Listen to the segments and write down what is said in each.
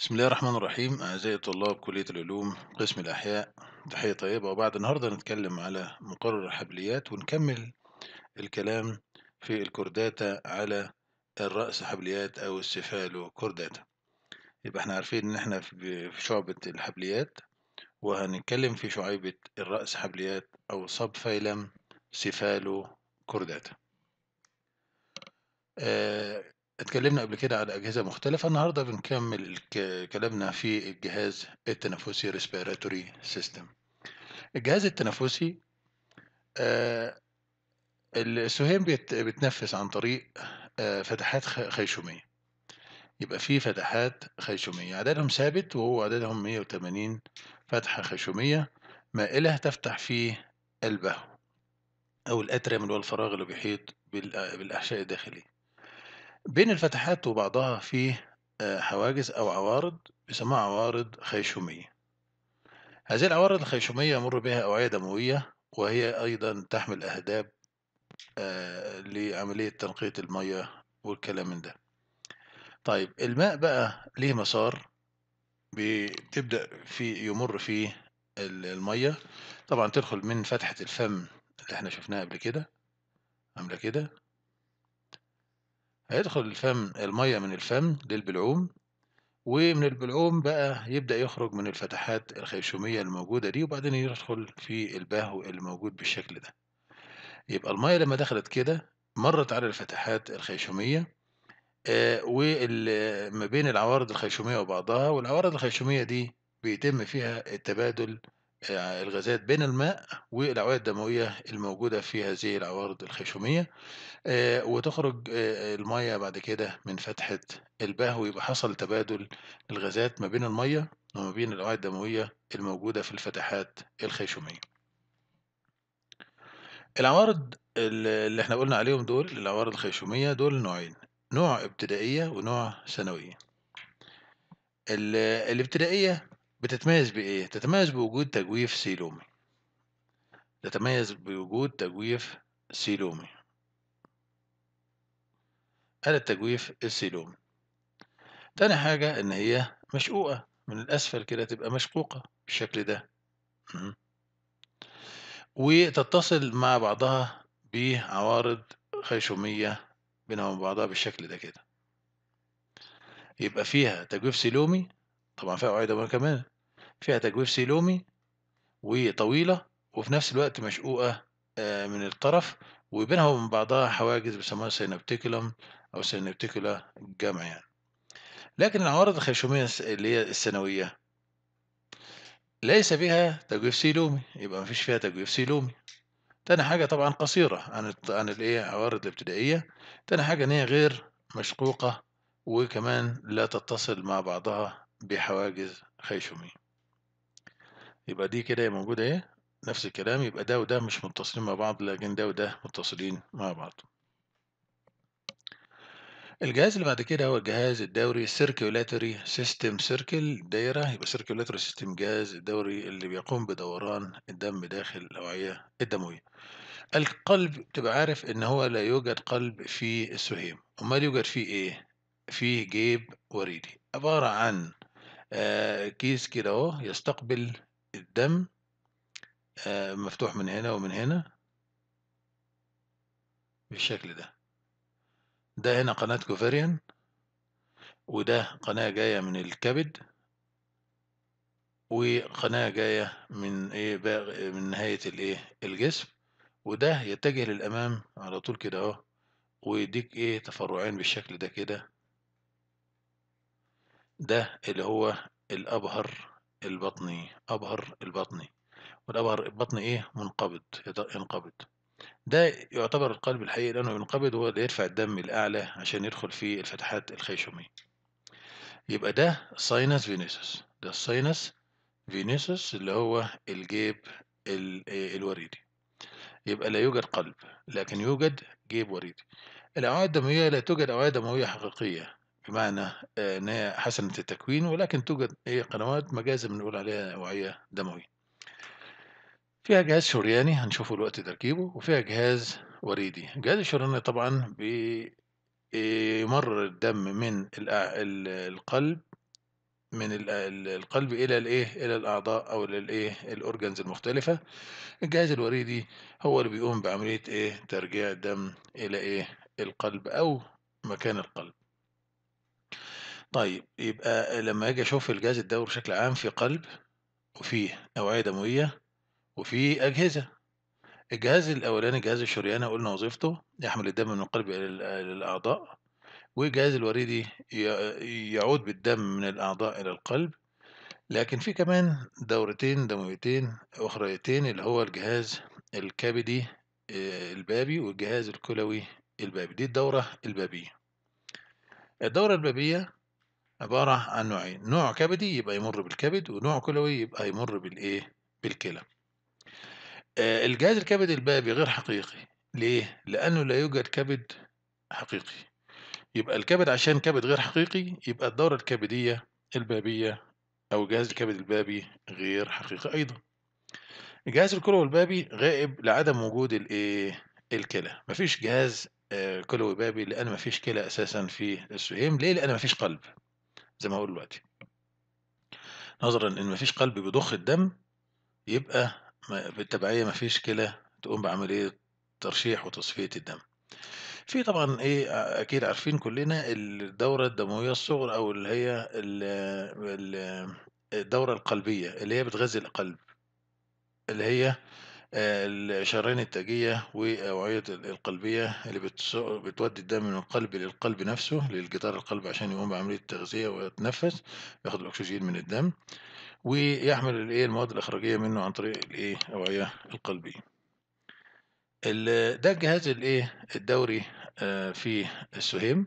بسم الله الرحمن الرحيم أعزائي طلاب كلية العلوم قسم الأحياء تحية طيبة وبعد النهاردة نتكلم على مقرر الحبليات ونكمل الكلام في الكورداتا على الرأس حبليات أو السفالو كورداتا يبقى احنا عارفين إن احنا في شعبة الحبليات وهنتكلم في شعيبة الرأس حبليات أو صب فيلم سفالو كورداتا آه، اتكلمنا قبل كده على أجهزة مختلفة النهاردة بنكمل كلامنا في الجهاز التنفسي ريسبيراتوري سيستم الجهاز التنفسي آه، السهام السهيم بتنفس عن طريق آه، فتحات خيشومية يبقى في فتحات خيشومية عددهم ثابت وهو عددهم 180 فتحة خيشومية مائلة تفتح فيه البهو أو الأتريم اللي هو الفراغ اللي بيحيط بالأحشاء الداخلية بين الفتحات وبعضها في آه، حواجز أو عوارض بيسموها عوارض خيشومية هذه العوارض الخيشومية يمر بها أوعية دموية وهي أيضا تحمل أهداب آه، لعملية تنقية المية والكلام من ده طيب الماء بقى ليه مسار بتبدأ في يمر فيه المية طبعا تدخل من فتحة الفم اللي احنا شفناها قبل كده عاملة كده هيدخل الفم المية من الفم للبلعوم ومن البلعوم بقى يبدأ يخرج من الفتحات الخيشومية الموجودة دي وبعدين يدخل في البهو اللي موجود بالشكل ده يبقى المية لما دخلت كده مرت على الفتحات الخيشومية آه، وما بين العوارض الخيشومية وبعضها والعوارض الخيشومية دي بيتم فيها التبادل آه، الغازات بين الماء والأوعية الدموية الموجودة في هذه العوارض الخيشومية آه، وتخرج آه، المية بعد كده من فتحة البهو يبقى حصل تبادل الغازات ما بين المية وما بين الأوعية الدموية الموجودة في الفتحات الخيشومية العوارض اللي احنا قلنا عليهم دول العوارض الخيشومية دول نوعين نوع ابتدائية ونوع ثانوية الابتدائية بتتميز بإيه؟ تتميز بوجود تجويف سيلومي تتميز بوجود تجويف سيلومي هذا التجويف السيلومي تاني حاجة إن هي مشقوقة من الأسفل كده تبقى مشقوقة بالشكل ده وتتصل مع بعضها بعوارض خيشومية بينها وبين بعضها بالشكل ده كده يبقى فيها تجويف سيلومي طبعا فيها قاعدة كمان فيها تجويف سيلومي وطويلة وفي نفس الوقت مشقوقة آه، من الطرف وبينها وبين بعضها حواجز بيسموها سينابتيكولم أو سينابتيكولا جمع يعني لكن العوارض الخيشومية اللي هي السنوية ليس بها تجويف سيلومي يبقى مفيش فيها تجويف سيلومي تاني حاجة طبعا قصيرة عن عن الايه عوارض الابتدائية تاني حاجة ان هي غير مشقوقة وكمان لا تتصل مع بعضها بحواجز خيشومي يبقى دي كده موجودة ايه نفس الكلام يبقى ده وده مش متصلين مع بعض لكن ده وده متصلين مع بعض الجهاز اللي بعد كده هو الجهاز الدوري سيركيولاتوري سيستم سيركل دايرة يبقى سيركيولاتوري سيستم جهاز الدوري اللي بيقوم بدوران الدم داخل الأوعية الدموية القلب تبقى عارف إن هو لا يوجد قلب في السهيم أمال يوجد فيه إيه؟ فيه جيب وريدي عبارة عن آه، كيس كده اهو يستقبل الدم آه، مفتوح من هنا ومن هنا بالشكل ده ده هنا قناة كوفاريان وده قناة جاية من الكبد وقناة جاية من ايه بقى من نهاية الايه الجسم وده يتجه للأمام على طول كده اهو ويديك ايه تفرعين بالشكل ده كده ده اللي هو الأبهر البطني أبهر البطني والأبهر البطني إيه منقبض ينقبض ده يعتبر القلب الحقيقي لأنه ينقبض هو اللي يرفع الدم الأعلى عشان يدخل في الفتحات الخيشومية يبقى ده ساينس فينيسوس ده الساينس فينيسوس اللي هو الجيب الوريدي يبقى لا يوجد قلب لكن يوجد جيب وريدي الأوعية الدموية لا توجد أوعية دموية حقيقية بمعنى آه، ان هي حسنة التكوين ولكن توجد ايه قنوات مجازا بنقول عليها اوعية دموية فيها جهاز شرياني هنشوفه دلوقتي تركيبه وفيها جهاز وريدي الجهاز الشرياني طبعا بيمرر الدم من القلب من القلب الى الايه الى الاعضاء او الى الايه الاورجنز المختلفه الجهاز الوريدي هو اللي بيقوم بعمليه ايه ترجيع الدم الى ايه القلب او مكان القلب طيب يبقى لمّا آجي أشوف الجهاز الدوَري بشكل عام في قلب، وفيه أوعية دموية، وفيه أجهزة. الجهاز الأولاني جهاز الشريان قُلنا وظيفته يحمل الدم من القلب إلى الاعضاء والجهاز الوريدي يعود بالدم من الأعضاء إلى القلب، لكن في كمان دورتين دمويتين أخريتين اللي هو الجهاز الكبدي آه، البابي والجهاز الكلوي البابي، دي الدورة البابية. الدورة البابية عبارة عن نوعين نوع كبدي يبقى يمر بالكبد ونوع كلوي يبقى يمر بالإيه بالكلى آه، الجهاز الكبدي البابي غير حقيقي ليه لأنه لا يوجد كبد حقيقي يبقى الكبد عشان كبد غير حقيقي يبقى الدورة الكبدية البابية أو الجهاز الكبد البابي غير حقيقي أيضا الجهاز الكلوي البابي غائب لعدم وجود الإيه الكلى مفيش جهاز آه، كلوي بابي لأن مفيش كلى أساسا في السهيم ليه لأن مفيش قلب زي ما هقول دلوقتي نظرا ان مفيش قلب بيضخ الدم يبقى بالتبعيه مفيش كلى تقوم بعمليه ترشيح وتصفيه الدم في طبعا ايه اكيد عارفين كلنا الدوره الدمويه الصغرى او اللي هي الدوره القلبيه اللي هي بتغذي القلب اللي هي الشرايين التاجية والأوعية القلبية اللي بتودي الدم من القلب للقلب نفسه للجدار القلب عشان يقوم بعملية التغذية ويتنفس ياخد الأكسجين من الدم ويحمل الإيه المواد الإخراجية منه عن طريق الإيه الأوعية القلبية. ده الجهاز الإيه الدوري آه، في السهيم.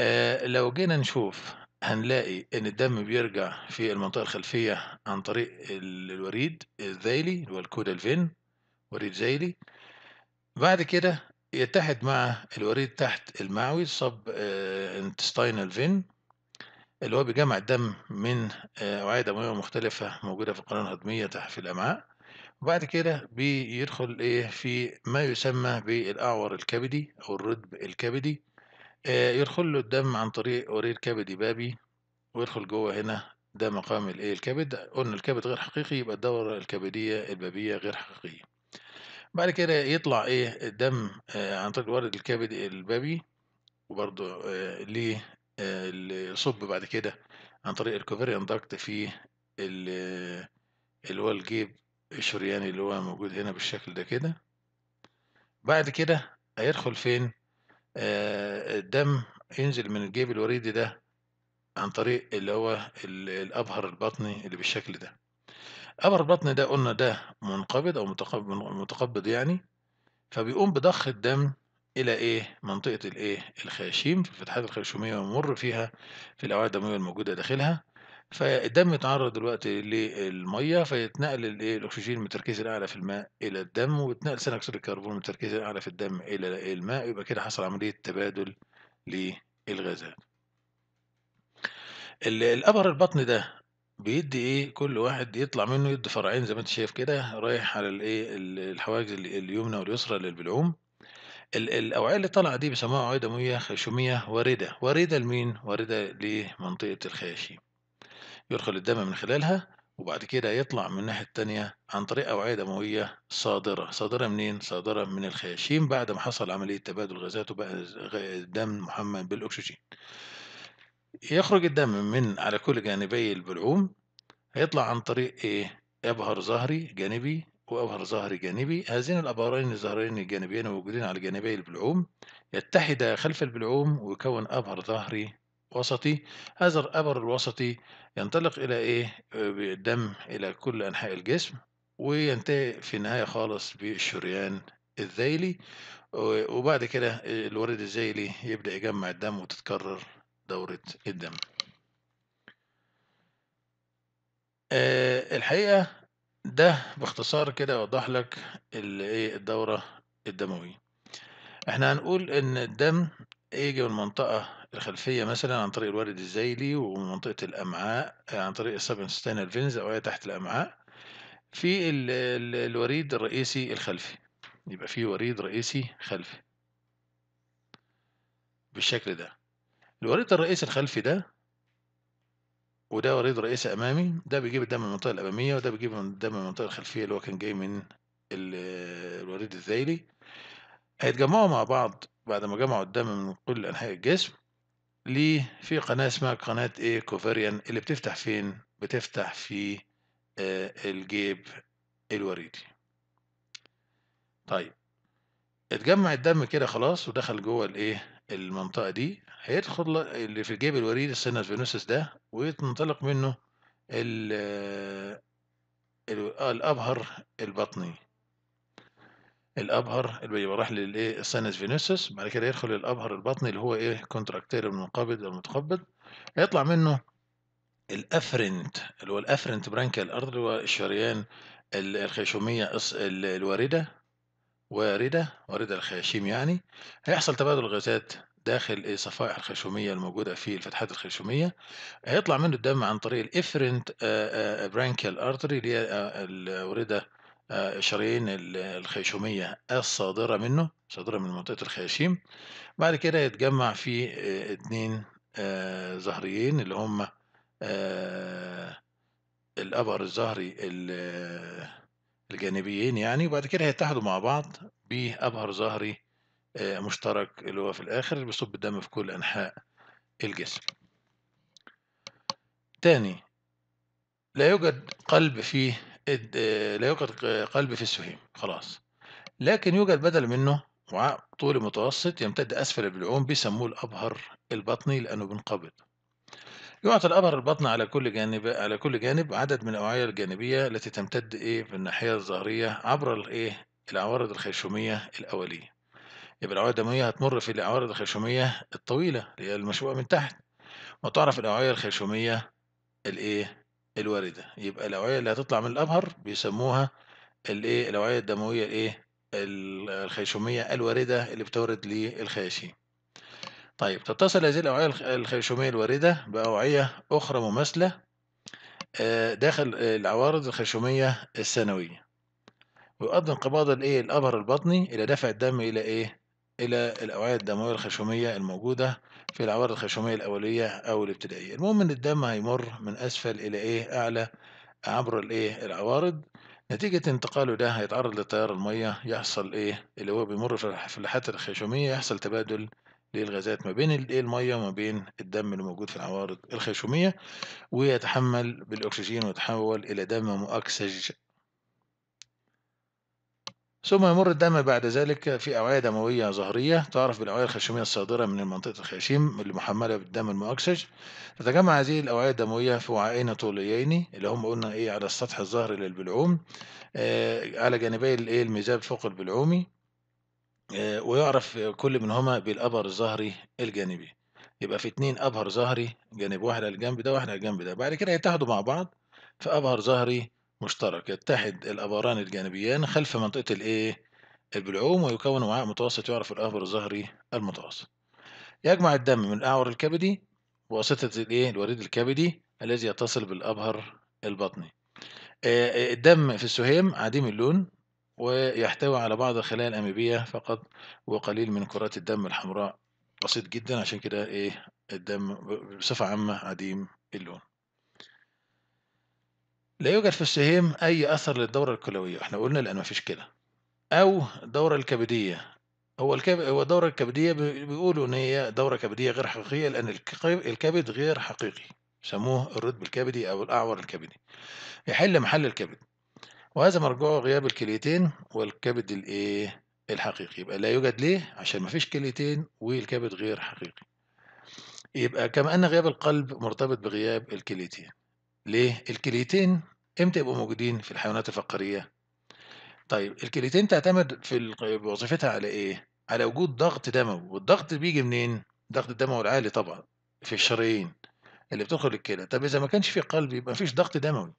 آه، لو جينا نشوف هنلاقي ان الدم بيرجع في المنطقة الخلفية عن طريق الوريد الذيلي الكود الفين وريد ذيلي بعد كده يتحد مع الوريد تحت المعوي sub انتستينال آه، فين اللي هو بيجمع الدم من آه، أوعية دموية مختلفة موجودة في القناة الهضمية تحت في الأمعاء وبعد كده بيدخل إيه في ما يسمى بالأعور الكبدي أو الردب الكبدي آه، يدخل له الدم عن طريق ورير كبدي بابي ويدخل جوّه هنا، ده مقام الإيه، الكبد. قُلنا الكبد غير حقيقي يبقى الدورة الكبدية البابية غير حقيقية. بعد كده يطلع إيه، الدم آه، عن طريق الورد الكبدي البابي وبرضه آه، ليه اللي يصُب بعد كده عن طريق الكوفيريان داكت في اللي هو الجيب الشرياني اللي هو موجود هنا بالشكل ده كده. بعد كده هيدخل فين؟ آه، الدم ينزل من الجيب الوريدي ده عن طريق اللي هو الأبهر البطني اللي بالشكل ده أبهر البطني ده قلنا ده منقبض أو متقبض يعني فبيقوم بضخ الدم إلى إيه منطقة الإيه الخياشيم في الفتحات الخرشوميه ويمر فيها في الأوعية الدموية الموجودة داخلها فالدم يتعرض دلوقتي للميه فيتنقل الايه الاكسجين من التركيز الاعلى في الماء الى الدم ويتنقل ثاني اكسيد الكربون من التركيز الاعلى في الدم الى الماء يبقى كده حصل عمليه تبادل للغازات الابر البطن ده بيدي ايه كل واحد يطلع منه يدي فرعين زي ما انت شايف كده رايح على الايه الحواجز اليمنى واليسرى للبلعوم الاوعيه اللي طالعه دي بيسموها اوعيه دمويه خشوميه وارده وارده لمين وارده لمنطقه الخياشيم يدخل الدم من خلالها وبعد كده يطلع من الناحية التانية عن طريق أوعية دموية صادرة صادرة منين؟ صادرة من الخياشيم بعد ما حصل عملية تبادل غازات وبقى الدم محمل بالأكسجين يخرج الدم من على كل جانبي البلعوم هيطلع عن طريق إيه؟ أبهر ظهري جانبي وأبهر ظهري جانبي هذين الأبهرين الظهرين الجانبيين موجودين على جانبي البلعوم يتحدا خلف البلعوم ويكون أبهر ظهري وسطي هذا الأبر الوسطي ينطلق إلى إيه آه، بالدم إلى كل أنحاء الجسم وينتهي في النهاية خالص بالشريان الذيلي وبعد كده الوريد الذيلي يبدأ يجمع الدم وتتكرر دورة الدم آه، الحقيقة ده باختصار كده يوضح لك إيه؟ الدورة الدموية احنا هنقول ان الدم يجي من منطقة الخلفية مثلا عن طريق الورد الزيلي ومنطقه الأمعاء عن طريق السبنستينال فينز أو تحت الأمعاء في ال ال الوريد الرئيسي الخلفي يبقى في وريد رئيسي خلفي بالشكل ده الوريد الرئيسي الخلفي ده وده وريد رئيسي أمامي ده بيجيب الدم من المنطقة الأمامية وده بيجيب الدم من المنطقة الخلفية اللي هو كان جاي من الوريد الذيلي هيتجمعوا مع بعض بعد ما جمعوا الدم من كل أنحاء الجسم ليه في قناة اسمها قناة ايه كوفاريان اللي بتفتح فين بتفتح في آه، الجيب الوريدي طيب اتجمع الدم كده خلاص ودخل جوه الايه المنطقة دي هيدخل اللي في الجيب الوريدي السينس فينوسس ده وينطلق منه ال آه، آه، الأبهر البطني الابهر اللي بيبقى رايح للايه الساينس فينوسس بعد كده يدخل الابهر البطني اللي هو ايه كونتراكتير المنقبض المتقبض هيطلع منه الافرنت اللي هو الافرنت برانكيال الارض اللي هو الشريان الخيشوميه الوارده وارده وارده الخياشيم يعني هيحصل تبادل غازات داخل الصفائح إيه، الخيشوميه الموجوده في الفتحات الخيشوميه هيطلع منه الدم عن طريق الافرنت برانكيال ارتري اللي هي الورده آه، شرايين الخيشومية الصادرة منه صادرة من منطقة الخياشيم بعد كده يتجمع في آه، اتنين ظهريين آه، اللي هما الأبر الظهري الجانبيين يعني وبعد كده هيتحدوا مع بعض بأبهر ظهري مشترك اللي هو في الآخر اللي بيصب الدم في كل أنحاء الجسم. تاني لا يوجد قلب فيه لا يوجد قلب في السهيم خلاص لكن يوجد بدل منه وعاء طول متوسط يمتد أسفل البلعوم بيسموه الأبهر البطني لأنه بينقبض يعطى الأبهر البطني على كل جانب على كل جانب عدد من الأوعية الجانبية التي تمتد إيه في الناحية الظهرية عبر الإيه العوارض الخيشومية الأولية يبقى الأوعية الدموية هتمر في العوارض الخيشومية الطويلة اللي هي المشبوهة من تحت وتعرف الأوعية الخيشومية الإيه الواردة يبقى الأوعية اللي هتطلع من الأبهر بيسموها الإيه الأوعية الدموية الإيه الخيشومية الواردة اللي بتورد للخياشيم طيب تتصل هذه الأوعية الخيشومية الواردة بأوعية أخرى مماثلة آه، داخل العوارض الخيشومية الثانوية ويؤدي انقباض الإيه الأبهر البطني إلى دفع الدم إلى إيه إلى الأوعية الدموية الخشومية الموجودة في العوارض الخشومية الأولية أو الابتدائية المهم إن الدم هيمر من أسفل إلى إيه أعلى عبر الإيه العوارض نتيجة انتقاله ده هيتعرض لتيار المية يحصل إيه اللي هو بيمر في الحافة الخشومية يحصل تبادل للغازات ما بين الايه الميه وما بين الدم اللي موجود في العوارض الخيشوميه ويتحمل بالاكسجين ويتحول الى دم مؤكسج ثم يمر الدم بعد ذلك في أوعية دموية ظهرية تعرف بالأوعية الخشومية الصادرة من منطقة الخشيم اللي محملة بالدم المؤكسج تتجمع هذه الأوعية الدموية في وعائين طوليين اللي هم قلنا إيه على السطح الظهري للبلعوم آه على جانبي الإيه الميزاب فوق البلعومي آه ويعرف كل منهما بالأبر الظهري الجانبي يبقى في اتنين أبهر ظهري جانب واحد على الجنب ده واحد على الجنب ده بعد كده يتحدوا مع بعض في أبهر ظهري مشترك يتحد الأبران الجانبيان خلف منطقة الإيه؟ البلعوم ويكون وعاء متوسط يعرف الأبر الظهري المتوسط. يجمع الدم من الأعور الكبدي بواسطة الإيه؟ الوريد الكبدي الذي يتصل بالأبهر البطني. آه، آه، الدم في السهيم عديم اللون ويحتوي على بعض الخلايا الأميبية فقط وقليل من كرات الدم الحمراء بسيط جدا عشان كده إيه الدم بصفة عامة عديم اللون. لا يوجد في السهام أي أثر للدورة الكلوية احنا قلنا لأن مفيش كده أو دورة الكبدية هو الكب... هو الدورة الكبدية بيقولوا إن هي دورة كبدية غير حقيقية لأن الكبد غير حقيقي سموه الرتب الكبدي أو الأعور الكبدي يحل محل الكبد وهذا مرجعه غياب الكليتين والكبد الإيه الحقيقي يبقى لا يوجد ليه عشان مفيش كليتين والكبد غير حقيقي يبقى كما أن غياب القلب مرتبط بغياب الكليتين ليه؟ الكليتين إمتى يبقوا موجودين في الحيوانات الفقارية؟ طيب الكليتين تعتمد في وظيفتها على إيه؟ على وجود ضغط دموي، والضغط بيجي منين؟ الضغط الدموي العالي طبعًا في الشرايين اللي بتدخل الكلى، طب إذا ما كانش في قلب يبقى ما فيش ضغط دموي.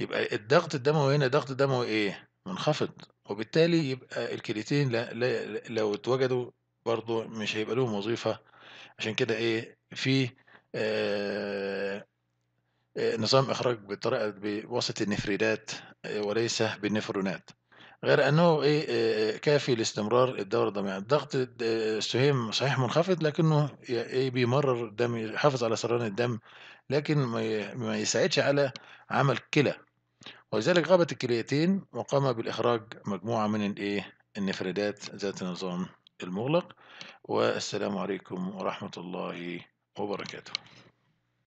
يبقى الضغط الدموي هنا ضغط دموي إيه؟ منخفض، وبالتالي يبقى الكليتين لا لا لو اتوجدوا برضه مش هيبقى لهم وظيفة، عشان كده إيه؟ في آآ آه، آه، نظام إخراج بطريقة بواسطة النفريدات آه، وليس بالنفرونات غير أنه إيه آه، كافي لاستمرار الدورة الدموية الضغط السهيم صحيح منخفض لكنه إيه، بيمرر الدم يحافظ على سرطان الدم لكن ما يساعدش على عمل كلى ولذلك غابت الكليتين وقام بالإخراج مجموعة من الإيه النفريدات ذات النظام المغلق والسلام عليكم ورحمة الله وبركاته